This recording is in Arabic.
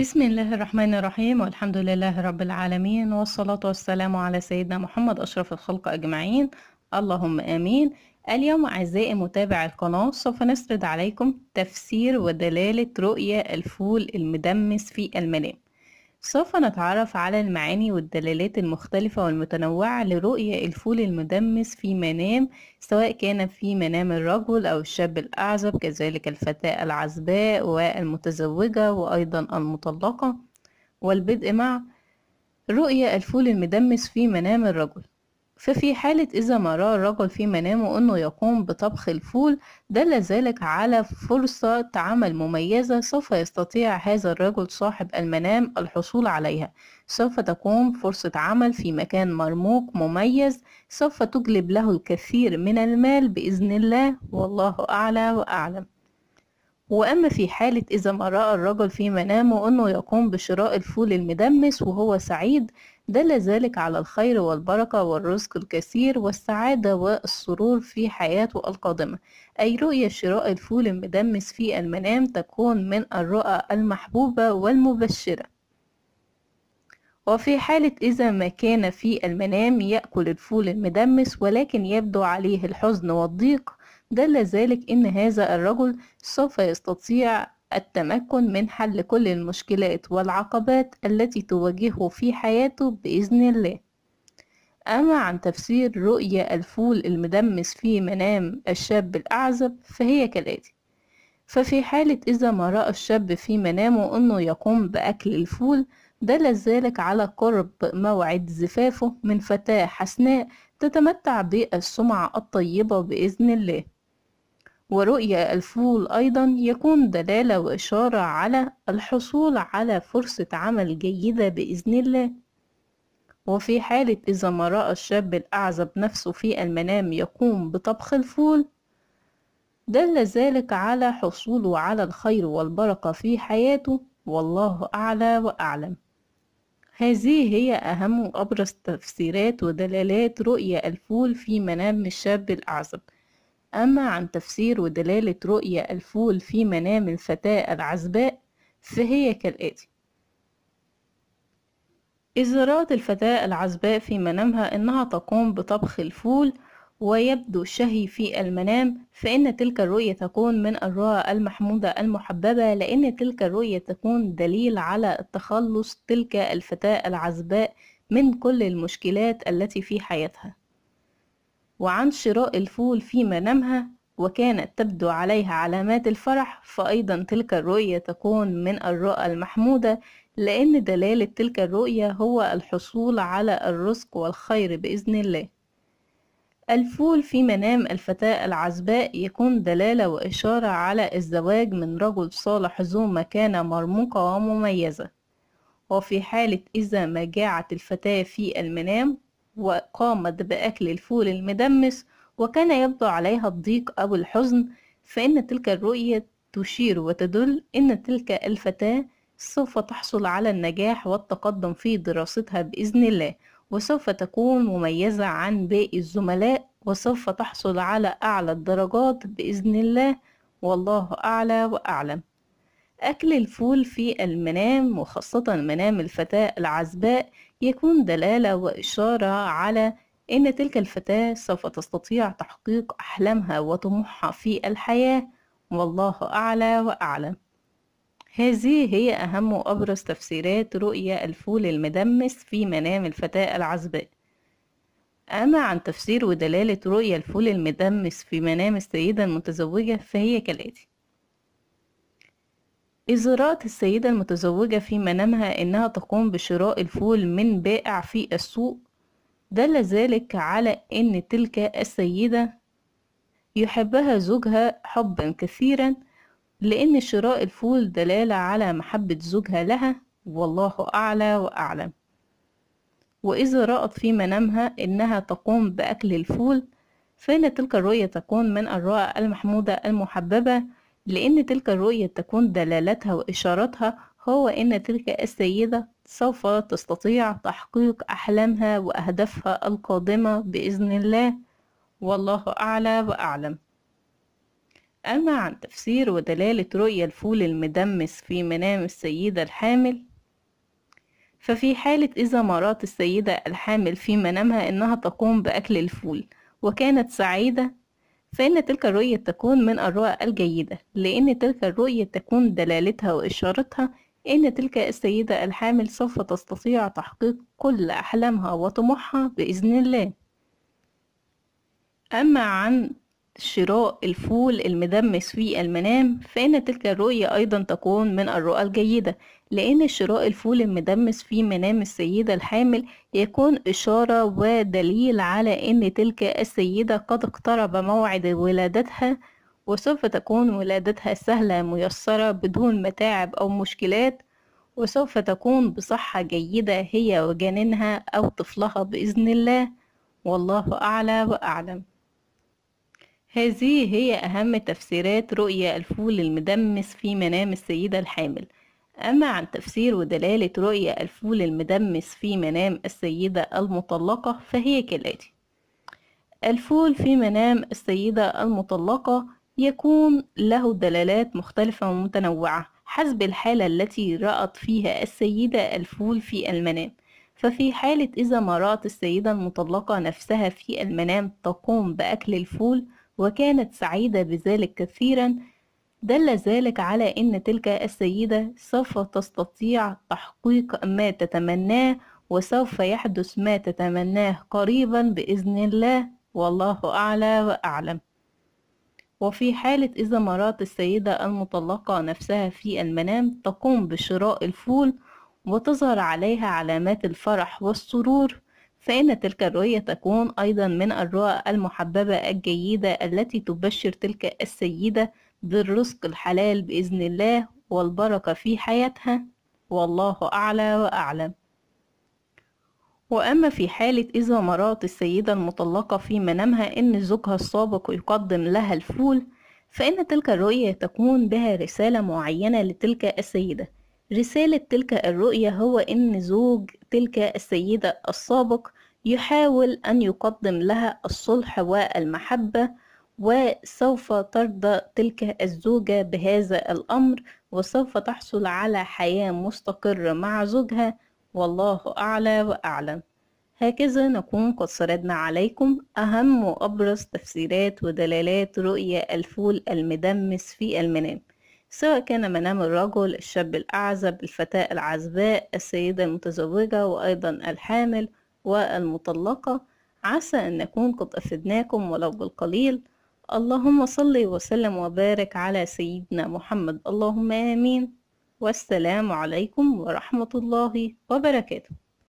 بسم الله الرحمن الرحيم والحمد لله رب العالمين والصلاة والسلام على سيدنا محمد أشرف الخلق أجمعين اللهم آمين اليوم أعزائي متابع القناة سوف نسرد عليكم تفسير ودلالة رؤية الفول المدمس في المنام سوف نتعرف على المعاني والدلالات المختلفة والمتنوعة لرؤية الفول المدمس في منام سواء كان في منام الرجل أو الشاب الأعزب كذلك الفتاة العزباء والمتزوجة وأيضا المطلقة والبدء مع رؤية الفول المدمس في منام الرجل ففي حالة إذا ما رأى الرجل في منامه أنه يقوم بطبخ الفول دل ذلك على فرصة عمل مميزة سوف يستطيع هذا الرجل صاحب المنام الحصول عليها سوف تكون فرصة عمل في مكان مرموق مميز سوف تجلب له الكثير من المال بإذن الله والله أعلى وأعلم وأما في حالة إذا ما رأى الرجل في منامه أنه يقوم بشراء الفول المدمس وهو سعيد دل ذلك على الخير والبركة والرزق الكثير والسعادة والسرور في حياته القادمة أي رؤية شراء الفول المدمس في المنام تكون من الرؤى المحبوبة والمبشرة وفي حالة إذا ما كان في المنام يأكل الفول المدمس ولكن يبدو عليه الحزن والضيق دل ذلك ان هذا الرجل سوف يستطيع التمكن من حل كل المشكلات والعقبات التي تواجهه في حياته باذن الله اما عن تفسير رؤيه الفول المدمس في منام الشاب الاعزب فهي كالاتي ففي حالة إذا ما رأى الشاب في منامه أنه يقوم بأكل الفول دل ذلك على قرب موعد زفافه من فتاة حسناء تتمتع بالسمعة الطيبة بإذن الله ورؤيا الفول أيضا يكون دلالة وإشارة على الحصول على فرصة عمل جيدة بإذن الله وفي حالة إذا ما رأى الشاب الأعزب نفسه في المنام يقوم بطبخ الفول دل ذلك على حصوله على الخير والبركة في حياته والله أعلى وأعلم هذه هي أهم وأبرز تفسيرات ودلالات رؤية الفول في منام الشاب الأعزب أما عن تفسير ودلالة رؤية الفول في منام الفتاة العزباء فهي كالآتي إذ رأت الفتاة العزباء في منامها أنها تقوم بطبخ الفول ويبدو الشهي في المنام فإن تلك الرؤية تكون من الرؤى المحمودة المحببة لأن تلك الرؤية تكون دليل على التخلص تلك الفتاة العزباء من كل المشكلات التي في حياتها وعن شراء الفول في منامها وكانت تبدو عليها علامات الفرح فأيضا تلك الرؤية تكون من الرؤى المحمودة لأن دلالة تلك الرؤية هو الحصول على الرزق والخير بإذن الله الفول في منام الفتاة العزباء يكون دلالة وإشارة على الزواج من رجل صالح ذو مكانة مرموقة ومميزة وفي حالة إذا ما جاعت الفتاة في المنام وقامت بأكل الفول المدمس وكان يبدو عليها الضيق أو الحزن فإن تلك الرؤية تشير وتدل إن تلك الفتاة سوف تحصل على النجاح والتقدم في دراستها بإذن الله وسوف تكون مميزة عن باقي الزملاء وسوف تحصل على أعلى الدرجات بإذن الله والله أعلى وأعلم أكل الفول في المنام وخاصة منام الفتاة العزباء يكون دلالة وإشارة على إن تلك الفتاة سوف تستطيع تحقيق أحلامها وطموحها في الحياة والله أعلى وأعلم هذه هي أهم وأبرز تفسيرات رؤية الفول المدمس في منام الفتاة العزباء أما عن تفسير ودلالة رؤية الفول المدمس في منام السيدة المتزوجة فهي كالآتي إذ إيه رأت السيدة المتزوجة في منامها إنها تقوم بشراء الفول من بائع في السوق دل ذلك على إن تلك السيدة يحبها زوجها حبا كثيرا لأن شراء الفول دلالة على محبة زوجها لها والله أعلى وأعلم وإذا رأت في منامها إنها تقوم بأكل الفول فإن تلك الرؤية تكون من الرؤى المحمودة المحببة لأن تلك الرؤية تكون دلالتها وإشارتها هو أن تلك السيدة سوف تستطيع تحقيق أحلامها وأهدافها القادمة بإذن الله والله أعلى وأعلم أما عن تفسير ودلالة رؤية الفول المدمس في منام السيدة الحامل ففي حالة إذا مرات السيدة الحامل في منامها أنها تقوم بأكل الفول وكانت سعيدة فإن تلك الرؤية تكون من الرؤى الجيدة لأن تلك الرؤية تكون دلالتها وإشارتها إن تلك السيدة الحامل سوف تستطيع تحقيق كل أحلامها وطموحها بإذن الله أما عن شراء الفول المدمس في المنام فإن تلك الرؤية أيضا تكون من الرؤى الجيدة لأن شراء الفول المدمس في منام السيدة الحامل يكون إشارة ودليل على أن تلك السيدة قد اقترب موعد ولادتها وسوف تكون ولادتها سهلة ميسرة بدون متاعب أو مشكلات وسوف تكون بصحة جيدة هي وجنينها أو طفلها بإذن الله والله أعلى وأعلم هذه هي أهم تفسيرات رؤية الفول المدمس في منام السيدة الحامل أما عن تفسير ودلالة رؤية الفول المدمس في منام السيدة المطلقة فهي كالآتي الفول في منام السيدة المطلقة يكون له دلالات مختلفة ومتنوعة حسب الحالة التي رأت فيها السيدة الفول في المنام ففي حالة إذا ما رأت السيدة المطلقة نفسها في المنام تقوم بأكل الفول وكانت سعيدة بذلك كثيرا دل ذلك على أن تلك السيدة سوف تستطيع تحقيق ما تتمناه وسوف يحدث ما تتمناه قريبا بإذن الله والله أعلى وأعلم وفي حالة إذا مرات السيدة المطلقة نفسها في المنام تقوم بشراء الفول وتظهر عليها علامات الفرح والسرور فإن تلك الرؤية تكون أيضا من الرؤى المحببة الجيدة التي تبشر تلك السيدة بالرزق الحلال بإذن الله والبركة في حياتها والله أعلى وأعلم وأما في حالة إذا مرات السيدة المطلقة في منامها إن زوجها السابق يقدم لها الفول فإن تلك الرؤية تكون بها رسالة معينة لتلك السيدة رسالة تلك الرؤية هو إن زوج تلك السيدة السابق يحاول أن يقدم لها الصلح والمحبة وسوف ترضى تلك الزوجة بهذا الأمر وسوف تحصل على حياة مستقرة مع زوجها والله أعلى وأعلم هكذا نكون قد سردنا عليكم أهم وأبرز تفسيرات ودلالات رؤية الفول المدمس في المنام سواء كان منام الرجل الشاب الأعزب الفتاة العزباء السيدة المتزوجة وأيضا الحامل والمطلقة عسى أن نكون قد أفدناكم ولو بالقليل اللهم صل وسلم وبارك على سيدنا محمد اللهم آمين والسلام عليكم ورحمة الله وبركاته